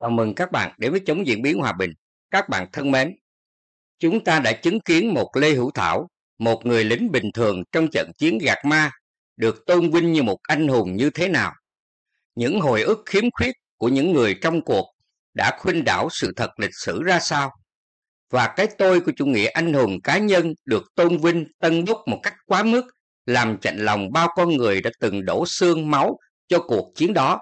Chào mừng các bạn đến với chống diễn biến hòa bình. Các bạn thân mến, chúng ta đã chứng kiến một Lê Hữu Thảo, một người lính bình thường trong trận chiến gạt ma, được tôn vinh như một anh hùng như thế nào. Những hồi ức khiếm khuyết của những người trong cuộc đã khuynh đảo sự thật lịch sử ra sao. Và cái tôi của chủ nghĩa anh hùng cá nhân được tôn vinh tân bốc một cách quá mức, làm chạnh lòng bao con người đã từng đổ xương máu cho cuộc chiến đó.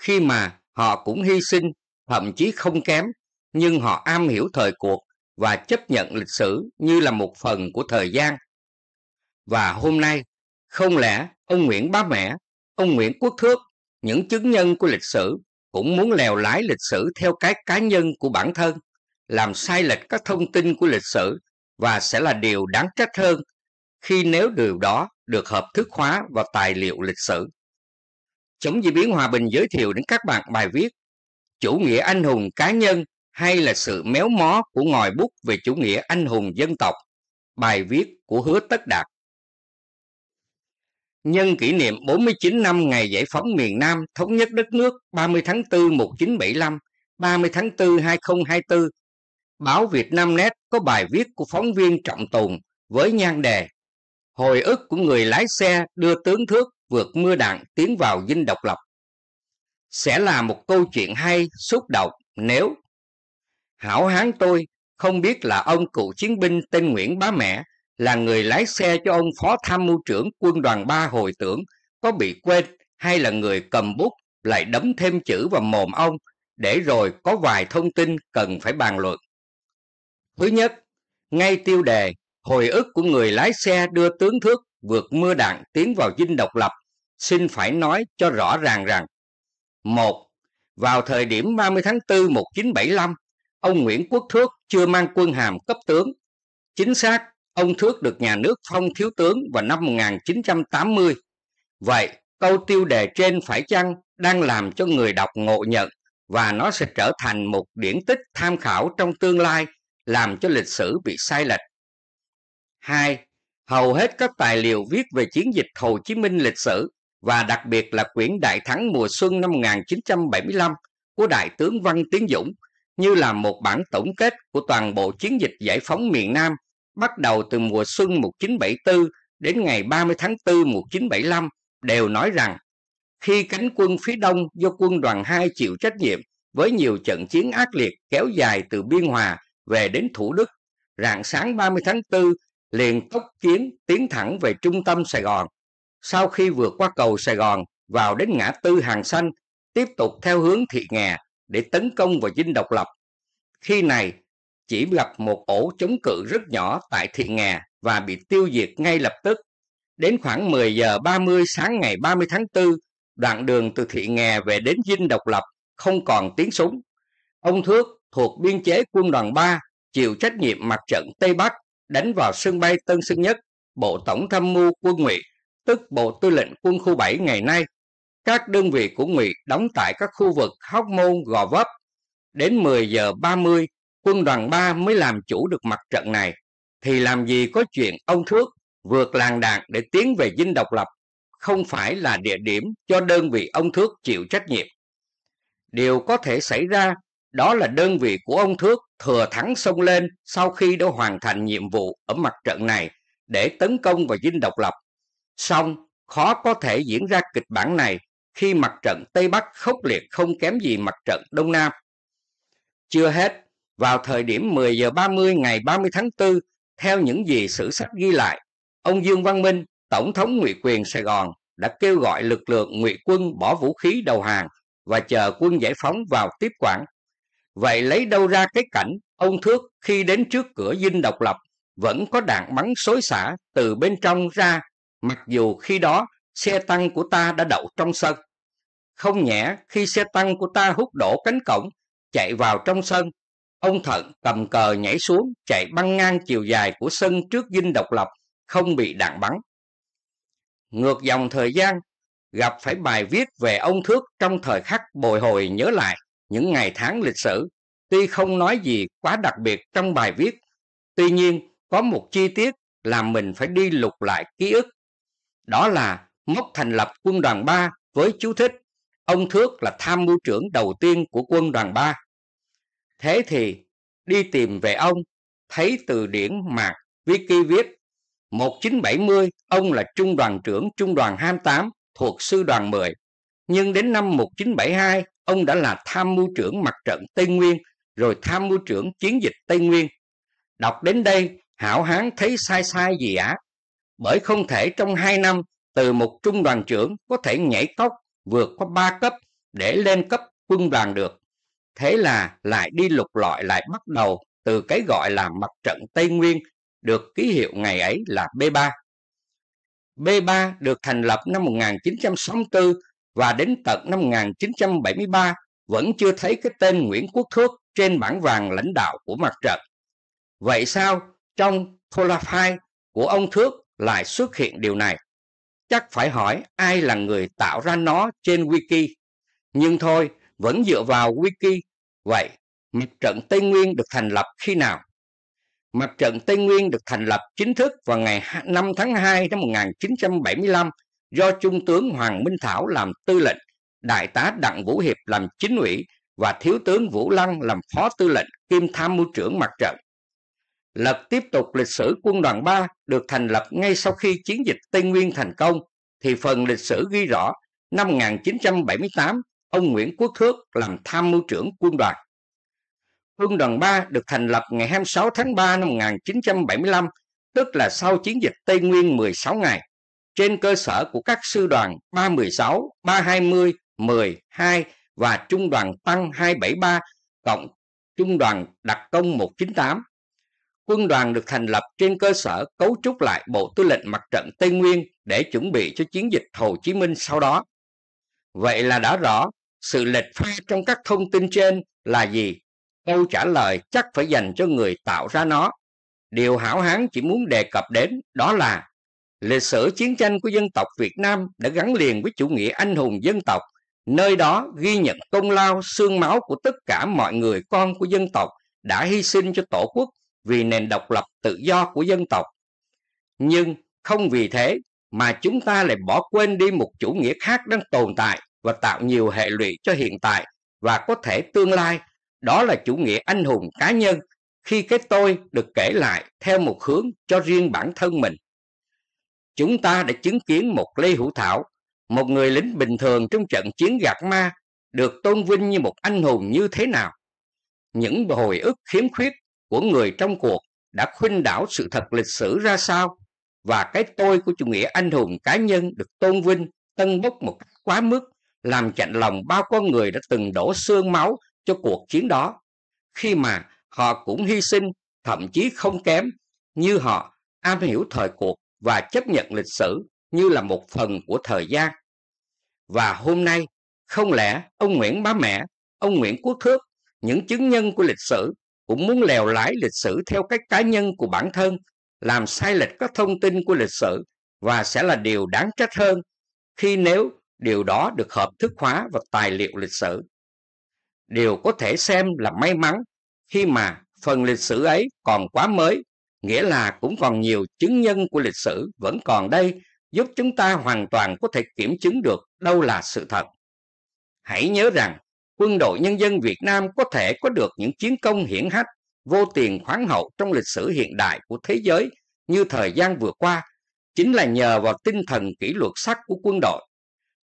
Khi mà họ cũng hy sinh thậm chí không kém, nhưng họ am hiểu thời cuộc và chấp nhận lịch sử như là một phần của thời gian. Và hôm nay, không lẽ ông Nguyễn Bá Mẹ, ông Nguyễn Quốc Thước, những chứng nhân của lịch sử cũng muốn lèo lái lịch sử theo cái cá nhân của bản thân, làm sai lệch các thông tin của lịch sử và sẽ là điều đáng trách hơn khi nếu điều đó được hợp thức hóa vào tài liệu lịch sử. Chống di biến hòa bình giới thiệu đến các bạn bài viết chủ nghĩa anh hùng cá nhân hay là sự méo mó của ngòi bút về chủ nghĩa anh hùng dân tộc bài viết của hứa tất đạt nhân kỷ niệm 49 năm ngày giải phóng miền Nam thống nhất đất nước 30 tháng 4 1975, 30 tháng 4 2024, báo Việt Nam Net có bài viết của phóng viên Trọng Tùng với nhan đề Hồi ức của người lái xe đưa tướng thước vượt mưa đạn tiến vào dinh độc lập sẽ là một câu chuyện hay xúc động nếu hảo hán tôi không biết là ông cựu chiến binh tên nguyễn bá mẹ là người lái xe cho ông phó tham mưu trưởng quân đoàn ba hồi tưởng có bị quên hay là người cầm bút lại đấm thêm chữ vào mồm ông để rồi có vài thông tin cần phải bàn luận thứ nhất ngay tiêu đề hồi ức của người lái xe đưa tướng thước vượt mưa đạn tiến vào dinh độc lập xin phải nói cho rõ ràng rằng 1. Vào thời điểm 30 tháng 4 1975, ông Nguyễn Quốc Thước chưa mang quân hàm cấp tướng. Chính xác, ông Thước được nhà nước phong thiếu tướng vào năm 1980. Vậy, câu tiêu đề trên phải chăng đang làm cho người đọc ngộ nhận và nó sẽ trở thành một điển tích tham khảo trong tương lai làm cho lịch sử bị sai lệch. 2. Hầu hết các tài liệu viết về chiến dịch Hồ Chí Minh lịch sử và đặc biệt là quyển Đại Thắng mùa xuân năm 1975 của Đại tướng Văn Tiến Dũng như là một bản tổng kết của toàn bộ chiến dịch giải phóng miền Nam bắt đầu từ mùa xuân 1974 đến ngày 30 tháng 4 1975 đều nói rằng khi cánh quân phía đông do quân đoàn 2 chịu trách nhiệm với nhiều trận chiến ác liệt kéo dài từ Biên Hòa về đến Thủ Đức, rạng sáng 30 tháng 4 liền tốc chiến tiến thẳng về trung tâm Sài Gòn sau khi vượt qua cầu Sài Gòn vào đến ngã tư Hàng Xanh, tiếp tục theo hướng Thị Nghè để tấn công vào dinh độc lập. Khi này, chỉ gặp một ổ chống cự rất nhỏ tại Thị Nghè và bị tiêu diệt ngay lập tức. Đến khoảng 10 giờ 30 sáng ngày 30 tháng 4, đoạn đường từ Thị Nghè về đến dinh độc lập không còn tiếng súng. Ông Thước thuộc biên chế quân đoàn 3 chịu trách nhiệm mặt trận Tây Bắc đánh vào sân bay Tân Sơn Nhất, Bộ Tổng tham mưu quân nguyện tức Bộ Tư lệnh Quân khu 7 ngày nay, các đơn vị của Ngụy đóng tại các khu vực Hóc Môn, Gò Vấp. Đến 10 giờ 30, quân đoàn 3 mới làm chủ được mặt trận này, thì làm gì có chuyện ông Thước vượt làng đạn để tiến về dinh độc lập, không phải là địa điểm cho đơn vị ông Thước chịu trách nhiệm. Điều có thể xảy ra đó là đơn vị của ông Thước thừa thắng sông lên sau khi đã hoàn thành nhiệm vụ ở mặt trận này để tấn công vào dinh độc lập xong khó có thể diễn ra kịch bản này khi mặt trận Tây Bắc khốc liệt không kém gì mặt trận Đông Nam. Chưa hết, vào thời điểm 10 giờ 30 ngày 30 tháng 4, theo những gì sử sách ghi lại, ông Dương Văn Minh, Tổng thống Ngụy quyền Sài Gòn đã kêu gọi lực lượng Ngụy quân bỏ vũ khí đầu hàng và chờ quân giải phóng vào tiếp quản. Vậy lấy đâu ra cái cảnh ông Thước khi đến trước cửa dinh độc lập vẫn có đạn bắn xối xả từ bên trong ra mặc dù khi đó xe tăng của ta đã đậu trong sân. Không nhẽ khi xe tăng của ta hút đổ cánh cổng, chạy vào trong sân, ông Thận cầm cờ nhảy xuống chạy băng ngang chiều dài của sân trước dinh độc lập, không bị đạn bắn. Ngược dòng thời gian, gặp phải bài viết về ông Thước trong thời khắc bồi hồi nhớ lại những ngày tháng lịch sử, tuy không nói gì quá đặc biệt trong bài viết, tuy nhiên có một chi tiết làm mình phải đi lục lại ký ức đó là Mốc thành lập quân đoàn 3 với chú thích ông Thước là tham mưu trưởng đầu tiên của quân đoàn 3. Thế thì đi tìm về ông, thấy từ điển mạc Wiki viết 1970 ông là trung đoàn trưởng trung đoàn 28 thuộc sư đoàn 10. Nhưng đến năm 1972 ông đã là tham mưu trưởng mặt trận Tây Nguyên rồi tham mưu trưởng chiến dịch Tây Nguyên. Đọc đến đây, hảo hán thấy sai sai gì á, bởi không thể trong 2 năm từ một trung đoàn trưởng có thể nhảy cốc vượt qua 3 cấp để lên cấp quân đoàn được. Thế là lại đi lục lọi lại bắt đầu từ cái gọi là mặt trận Tây Nguyên được ký hiệu ngày ấy là B3. B3 được thành lập năm 1964 và đến tận năm 1973 vẫn chưa thấy cái tên Nguyễn Quốc Thước trên bảng vàng lãnh đạo của mặt trận. Vậy sao trong Polafai của ông Thước lại xuất hiện điều này. Chắc phải hỏi ai là người tạo ra nó trên wiki. Nhưng thôi, vẫn dựa vào wiki. Vậy, mặt trận Tây Nguyên được thành lập khi nào? Mặt trận Tây Nguyên được thành lập chính thức vào ngày 5 tháng 2 năm 1975 do Trung tướng Hoàng Minh Thảo làm tư lệnh, Đại tá Đặng Vũ Hiệp làm chính ủy và Thiếu tướng Vũ Lăng làm phó tư lệnh kiêm tham mưu trưởng mặt trận. Lật tiếp tục lịch sử quân đoàn 3 được thành lập ngay sau khi chiến dịch Tây Nguyên thành công, thì phần lịch sử ghi rõ năm 1978, ông Nguyễn Quốc Thước làm tham mưu trưởng quân đoàn. Quân đoàn 3 được thành lập ngày 26 tháng 3 năm 1975, tức là sau chiến dịch Tây Nguyên 16 ngày, trên cơ sở của các sư đoàn 316, 320, 10, 2 và Trung đoàn Tăng 273 cộng Trung đoàn Đặc công 198 quân đoàn được thành lập trên cơ sở cấu trúc lại Bộ Tư lệnh Mặt trận Tây Nguyên để chuẩn bị cho chiến dịch Hồ Chí Minh sau đó. Vậy là đã rõ, sự lệch pha trong các thông tin trên là gì? Câu trả lời chắc phải dành cho người tạo ra nó. Điều hảo hán chỉ muốn đề cập đến đó là lịch sử chiến tranh của dân tộc Việt Nam đã gắn liền với chủ nghĩa anh hùng dân tộc, nơi đó ghi nhận công lao xương máu của tất cả mọi người con của dân tộc đã hy sinh cho tổ quốc vì nền độc lập tự do của dân tộc nhưng không vì thế mà chúng ta lại bỏ quên đi một chủ nghĩa khác đang tồn tại và tạo nhiều hệ lụy cho hiện tại và có thể tương lai đó là chủ nghĩa anh hùng cá nhân khi cái tôi được kể lại theo một hướng cho riêng bản thân mình chúng ta đã chứng kiến một lê hữu thảo một người lính bình thường trong trận chiến gạt ma được tôn vinh như một anh hùng như thế nào những hồi ức khiếm khuyết của người trong cuộc đã khuyên đảo sự thật lịch sử ra sao và cái tôi của chủ nghĩa anh hùng cá nhân được tôn vinh tân bốc một cách quá mức làm chạnh lòng bao con người đã từng đổ xương máu cho cuộc chiến đó khi mà họ cũng hy sinh thậm chí không kém như họ am hiểu thời cuộc và chấp nhận lịch sử như là một phần của thời gian và hôm nay không lẽ ông nguyễn bá mẹ ông nguyễn quốc thước những chứng nhân của lịch sử cũng muốn lèo lái lịch sử theo cách cá nhân của bản thân, làm sai lệch các thông tin của lịch sử và sẽ là điều đáng trách hơn khi nếu điều đó được hợp thức hóa vào tài liệu lịch sử. Điều có thể xem là may mắn khi mà phần lịch sử ấy còn quá mới, nghĩa là cũng còn nhiều chứng nhân của lịch sử vẫn còn đây giúp chúng ta hoàn toàn có thể kiểm chứng được đâu là sự thật. Hãy nhớ rằng quân đội nhân dân Việt Nam có thể có được những chiến công hiển hách, vô tiền khoáng hậu trong lịch sử hiện đại của thế giới như thời gian vừa qua, chính là nhờ vào tinh thần kỷ luật sắt của quân đội.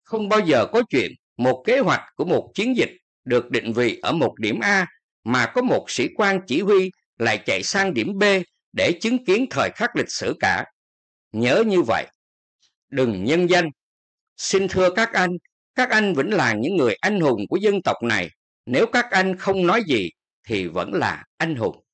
Không bao giờ có chuyện một kế hoạch của một chiến dịch được định vị ở một điểm A mà có một sĩ quan chỉ huy lại chạy sang điểm B để chứng kiến thời khắc lịch sử cả. Nhớ như vậy. Đừng nhân danh. Xin thưa các anh, các anh vẫn là những người anh hùng của dân tộc này nếu các anh không nói gì thì vẫn là anh hùng